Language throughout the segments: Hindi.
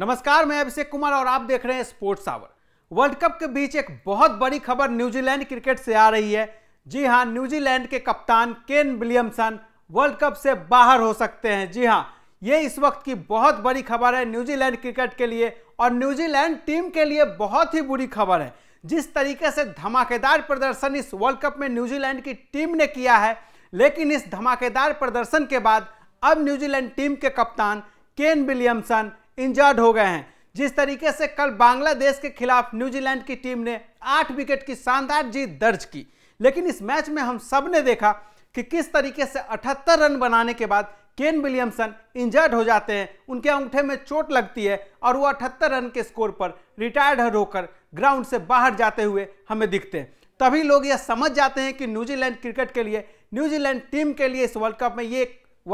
नमस्कार मैं अभिषेक कुमार और आप देख रहे हैं स्पोर्ट्स आवर वर्ल्ड कप के बीच एक बहुत बड़ी खबर न्यूजीलैंड क्रिकेट से आ रही है जी हाँ न्यूजीलैंड के कप्तान केन विलियमसन वर्ल्ड कप से बाहर हो सकते हैं जी हाँ ये इस वक्त की बहुत बड़ी खबर है न्यूजीलैंड क्रिकेट के लिए और न्यूजीलैंड टीम के लिए बहुत ही बुरी खबर है जिस तरीके से धमाकेदार प्रदर्शन इस वर्ल्ड कप में न्यूजीलैंड की टीम ने किया है लेकिन इस धमाकेदार प्रदर्शन के बाद अब न्यूजीलैंड टीम के कप्तान केन विलियमसन इंजर्ड हो गए हैं जिस तरीके से कल बांग्लादेश के खिलाफ न्यूजीलैंड की टीम ने आठ विकेट की शानदार जीत दर्ज की लेकिन इस मैच में हम सब ने देखा कि किस तरीके से 78 रन बनाने के बाद केन विलियमसन इंजर्ड हो जाते हैं उनके अंगूठे में चोट लगती है और वो अठहत्तर रन के स्कोर पर रिटायर्ड होकर ग्राउंड से बाहर जाते हुए हमें दिखते हैं तभी लोग यह समझ जाते हैं कि न्यूजीलैंड क्रिकेट के लिए न्यूजीलैंड टीम के लिए इस वर्ल्ड कप में ये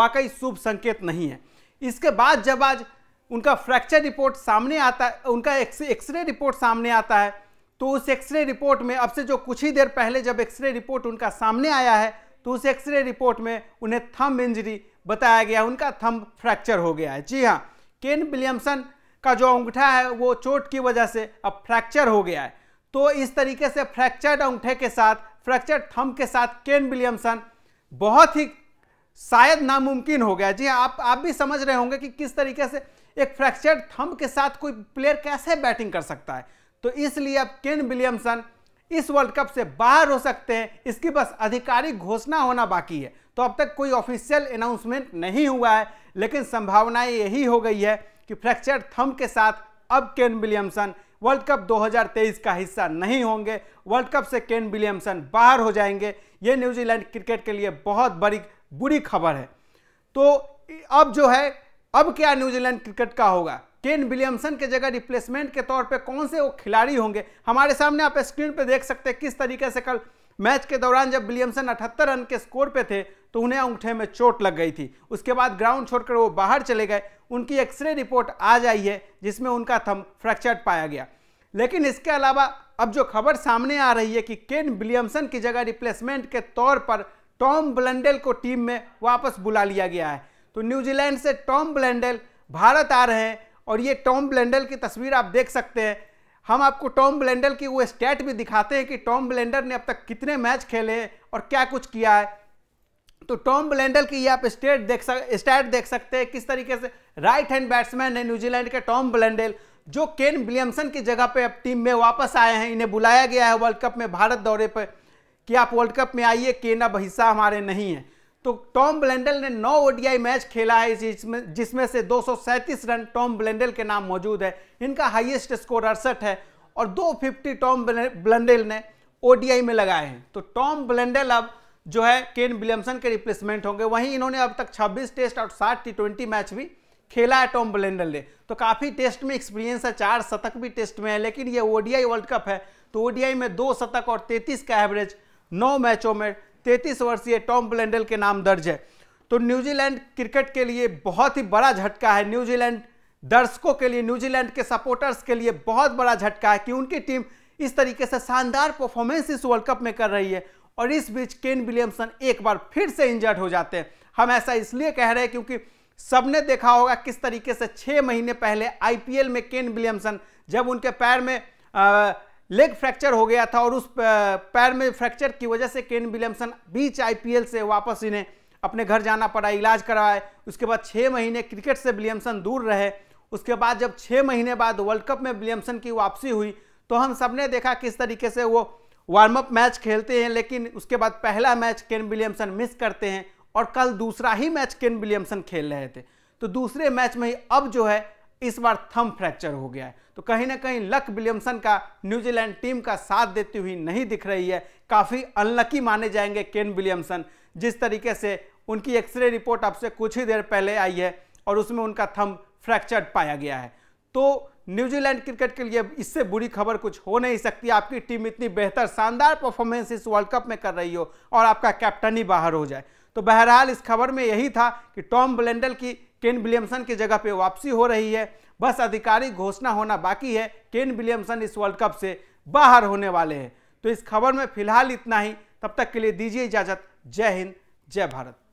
वाकई शुभ संकेत नहीं है इसके बाद जब आज उनका फ्रैक्चर रिपोर्ट सामने आता है उनका एक्सरे रिपोर्ट सामने आता है तो उस एक्सरे रिपोर्ट में अब से जो कुछ ही देर पहले जब एक्सरे रिपोर्ट उनका सामने आया है तो उस एक्सरे रिपोर्ट में उन्हें थंब इंजरी बताया गया उनका थंब फ्रैक्चर हो गया है जी हाँ केन विलियमसन का जो अंगूठा है वो चोट की वजह से अब फ्रैक्चर हो गया है तो इस तरीके से फ्रैक्चर्ड अंगूठे के साथ फ्रैक्चर्ड थंब के साथ केन विलियमसन बहुत ही शायद नामुमकिन हो गया जी हाँ, आप आप भी समझ रहे होंगे कि किस तरीके से एक फ्रैक्चर्ड थंब के साथ कोई प्लेयर कैसे बैटिंग कर सकता है तो इसलिए अब केन विलियमसन इस वर्ल्ड कप से बाहर हो सकते हैं इसकी बस आधिकारिक घोषणा होना बाकी है तो अब तक कोई ऑफिशियल अनाउंसमेंट नहीं हुआ है लेकिन संभावनाएं यही हो गई है कि फ्रैक्चर्ड थंब के साथ अब केन विलियमसन वर्ल्ड कप 2023 का हिस्सा नहीं होंगे वर्ल्ड कप से केन विलियमसन बाहर हो जाएंगे ये न्यूजीलैंड क्रिकेट के लिए बहुत बड़ी बुरी खबर है तो अब जो है अब क्या न्यूजीलैंड क्रिकेट का होगा केन विलियमसन के जगह रिप्लेसमेंट के तौर पे कौन से वो खिलाड़ी होंगे हमारे सामने आप स्क्रीन पे देख सकते हैं किस तरीके से कल मैच के दौरान जब विलियमसन 78 रन के स्कोर पे थे तो उन्हें अंगूठे में चोट लग गई थी उसके बाद ग्राउंड छोड़कर वो बाहर चले गए उनकी एक्सरे रिपोर्ट आ आई है जिसमें उनका थम फ्रैक्चर पाया गया लेकिन इसके अलावा अब जो खबर सामने आ रही है कि केन विलियमसन की जगह रिप्लेसमेंट के तौर पर टॉम ब्लेंडेल को टीम में वापस बुला लिया गया है तो न्यूजीलैंड से टॉम ब्लेंडेल भारत आ रहे हैं और ये टॉम ब्लेंडल की तस्वीर आप देख सकते हैं हम आपको टॉम ब्लेंडल की वो स्टैट भी दिखाते हैं कि टॉम ब्लेंडर ने अब तक कितने मैच खेले हैं और क्या कुछ किया है तो टॉम ब्लेंडल की ये आप स्टेट देख सक स्टैट देख सकते हैं किस तरीके से राइट हैंड बैट्समैन है न्यूजीलैंड के टॉम ब्लेंडल जो केन विलियमसन की जगह पे अब टीम में वापस आए हैं इन्हें बुलाया गया है वर्ल्ड कप में भारत दौरे पर कि आप वर्ल्ड कप में आइए केनब हिस्सा हमारे नहीं है तो टॉम ब्लेंडल ने नौ ओडीआई मैच खेला है जिसमें जिसमें से दो रन टॉम ब्लेंडल के नाम मौजूद है इनका हाइएस्ट स्कोर अड़सठ है और दो फिफ्टी टॉम ब्लेंडल ने ओडीआई में लगाए हैं तो टॉम ब्लेंडल अब जो है केन विलियमसन के रिप्लेसमेंट होंगे वहीं इन्होंने अब तक 26 टेस्ट और 60 टी ट्वेंटी मैच भी खेला है टॉम ब्लेंडल ने तो काफ़ी टेस्ट में एक्सपीरियंस है चार शतक भी टेस्ट में है लेकिन ये ओडीआई वर्ल्ड कप है तो ओडीआई में दो शतक और 33 का एवरेज नौ मैचों में तैतीस वर्षीय टॉम ब्लेंडल के नाम दर्ज है तो न्यूजीलैंड क्रिकेट के लिए बहुत ही बड़ा झटका है न्यूजीलैंड दर्शकों के लिए न्यूजीलैंड के सपोर्टर्स के लिए बहुत बड़ा झटका है कि उनकी टीम इस तरीके से शानदार परफॉर्मेंस इस वर्ल्ड कप में कर रही है और इस बीच केन विलियमसन एक बार फिर से इंजर्ड हो जाते हैं हम ऐसा इसलिए कह रहे हैं क्योंकि सबने देखा होगा किस तरीके से छः महीने पहले आईपीएल में केन विलियमसन जब उनके पैर में लेग फ्रैक्चर हो गया था और उस पैर में फ्रैक्चर की वजह से केन विलियमसन बीच आईपीएल से वापस इन्हें अपने घर जाना पड़ा इलाज कराए उसके बाद छः महीने क्रिकेट से विलियमसन दूर रहे उसके बाद जब छः महीने बाद वर्ल्ड कप में विलियमसन की वापसी हुई तो हम सबने देखा किस तरीके से वो वार्म अप मैच खेलते हैं लेकिन उसके बाद पहला मैच केन विलियमसन मिस करते हैं और कल दूसरा ही मैच केन विलियमसन खेल रहे थे तो दूसरे मैच में ही अब जो है इस बार थम फ्रैक्चर हो गया है तो कहीं ना कहीं लक विलियमसन का न्यूजीलैंड टीम का साथ देती हुई नहीं दिख रही है काफ़ी अनलकी माने जाएंगे केन विलियमसन जिस तरीके से उनकी एक्सरे रिपोर्ट आपसे कुछ ही देर पहले आई है और उसमें उनका थम फ्रैक्चर पाया गया है तो न्यूजीलैंड क्रिकेट के लिए इससे बुरी खबर कुछ हो नहीं सकती आपकी टीम इतनी बेहतर शानदार परफॉर्मेंस इस वर्ल्ड कप में कर रही हो और आपका कैप्टन ही बाहर हो जाए तो बहरहाल इस खबर में यही था कि टॉम ब्लेंडल की केन विलियमसन की जगह पे वापसी हो रही है बस आधिकारिक घोषणा होना बाकी है केन विलियमसन इस वर्ल्ड कप से बाहर होने वाले हैं तो इस खबर में फिलहाल इतना ही तब तक के लिए दीजिए इजाज़त जय हिंद जय भारत